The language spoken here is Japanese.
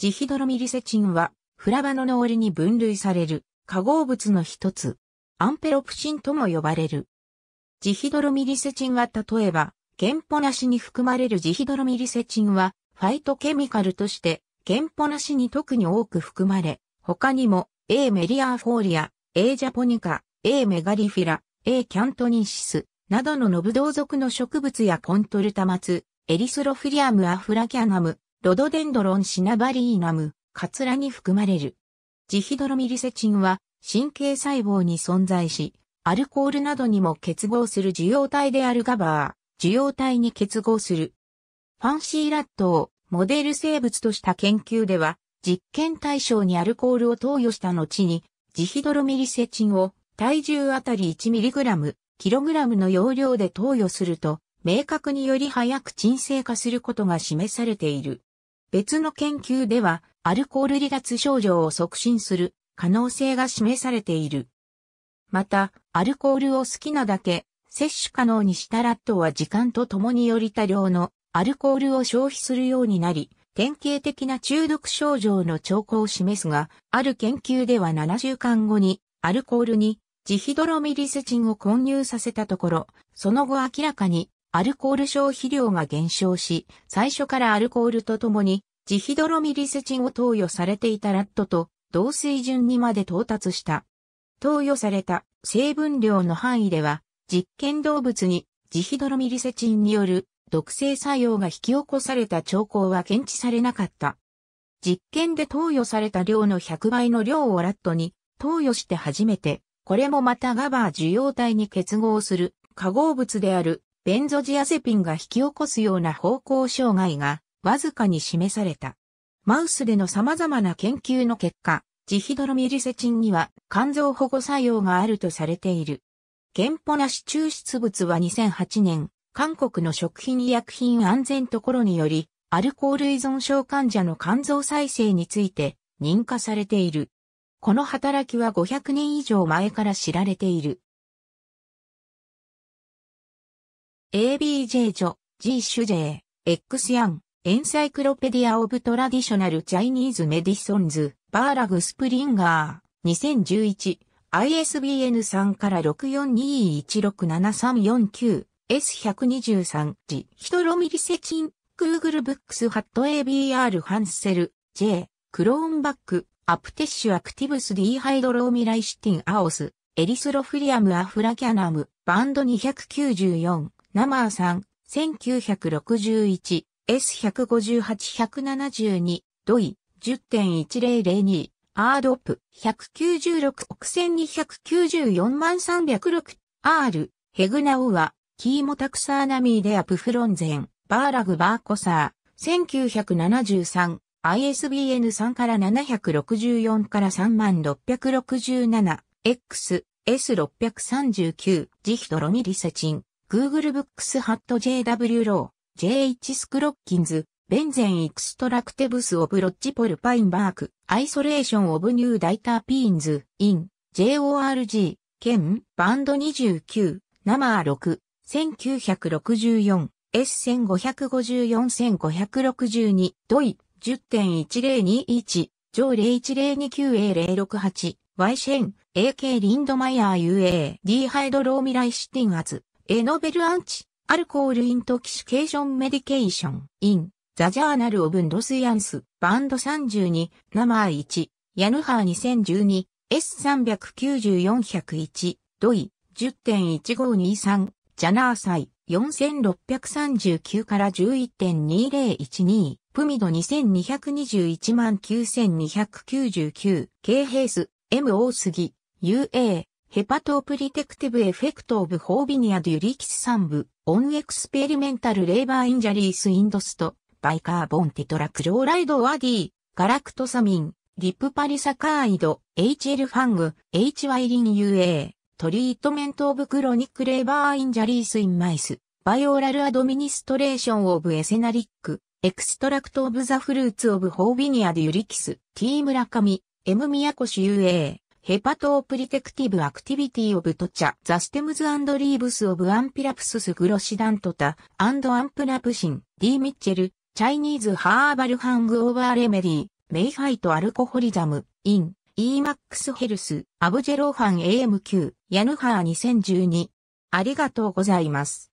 ジヒドロミリセチンは、フラバノノオリに分類される化合物の一つ、アンペロプシンとも呼ばれる。ジヒドロミリセチンは例えば、ケンポなしに含まれるジヒドロミリセチンは、ファイトケミカルとして、ケンポなしに特に多く含まれ、他にも、A メリアーフォーリア、A ジャポニカ、A メガリフィラ、A キャントニシス、などのノブ同族の植物やコントルタマツ、エリスロフィリアムアフラキャナム、ロドデンドロンシナバリーナム、カツラに含まれる。ジヒドロミリセチンは神経細胞に存在し、アルコールなどにも結合する受容体であるガバー、受容体に結合する。ファンシーラットをモデル生物とした研究では、実験対象にアルコールを投与した後に、ジヒドロミリセチンを体重あたり 1mg、kg の容量で投与すると、明確により早く鎮静化することが示されている。別の研究では、アルコール離脱症状を促進する可能性が示されている。また、アルコールを好きなだけ摂取可能にしたラットは時間とともにより多量のアルコールを消費するようになり、典型的な中毒症状の兆候を示すが、ある研究では7週間後にアルコールにジヒドロミリセチンを混入させたところ、その後明らかにアルコール消費量が減少し、最初からアルコールとともに、ジヒドロミリセチンを投与されていたラットと同水準にまで到達した。投与された成分量の範囲では、実験動物にジヒドロミリセチンによる毒性作用が引き起こされた兆候は検知されなかった。実験で投与された量の100倍の量をラットに投与して初めて、これもまたガバー受容体に結合する化合物であるベンゾジアゼピンが引き起こすような方向障害がわずかに示された。マウスでの様々な研究の結果、ジヒドロミリセチンには肝臓保護作用があるとされている。ケンなし抽出物は2008年、韓国の食品医薬品安全ところにより、アルコール依存症患者の肝臓再生について認可されている。この働きは500年以上前から知られている。ABJ 女、G 主 J、X ヤン、エンサイクロペディア・オブ・トラディショナル・チャイニーズ・メディソンズ、バーラグ・スプリンガー、2011、ISBN3 から64216734 S123 G、ヒトロミリセチン、Google Books ハット ABR ハンセル、J、クローンバック、アプテッシュアクティブスディーハイドローミライシティンアオス、エリスロフリアムアフラキャナム、バンド294、ナマーさん、1961、S158-172、ドイ、10.1002、アードップ、196億1294万306、R、ヘグナオは、キーモタクサーナミーデアプフロンゼン、バーラグバーコサー、1973、ISBN 3から764から3667、X、S639、ジヒドロミリセチン。Google Books ハット JW ロー、JH スクロッキンズ、ベンゼンエクストラクテブスオブロッジポルパインバーク、アイソレーションオブニューダイターピーンズ、イン、JORG、ケン、バンド29、生6、1964、S1554-1562、ドイ、10.1021、上 01029A068、Y シェン、AK リンドマイヤー UA、D ハイドローミライシティンアズ。エノベルアンチ、アルコールイントキシケーションメディケーション、イン、ザジャーナルオブンドスヤンス、バンド32、ナマー1、ヤヌハー 2012S394-101、ドイ、10.1523、ジャナーサイ、4639から11.2012、プミド2221万9299、K ヘイス、MO 杉、UA、ヘパトープリテクティブエフェクトオブホービニアデュリキス三部、オンエクスペリメンタルレーバーインジャリースインドスト、バイカーボンテトラクローライドワディ、ガラクトサミン、リプパリサカーイド、HL ファング、HY リン UA、トリートメントオブクロニックレーバーインジャリースインマイス、バイオラルアドミニストレーションオブエセナリック、エクストラクトオブザフルーツオブホービニアデュリキス、T 村上、M 宮越 UA。ヘパトープリテクティブアクティビティオブトチャ、ザステムズリーブスオブアンピラプススグロシダントタ、アンドアンプラプシン、ディ・ミッチェル、チャイニーズハーバルハングオーバーレメディ、メイハイトアルコホリザム、イン、イーマックスヘルス、アブジェローファン a m q ヤヌハー2012。ありがとうございます。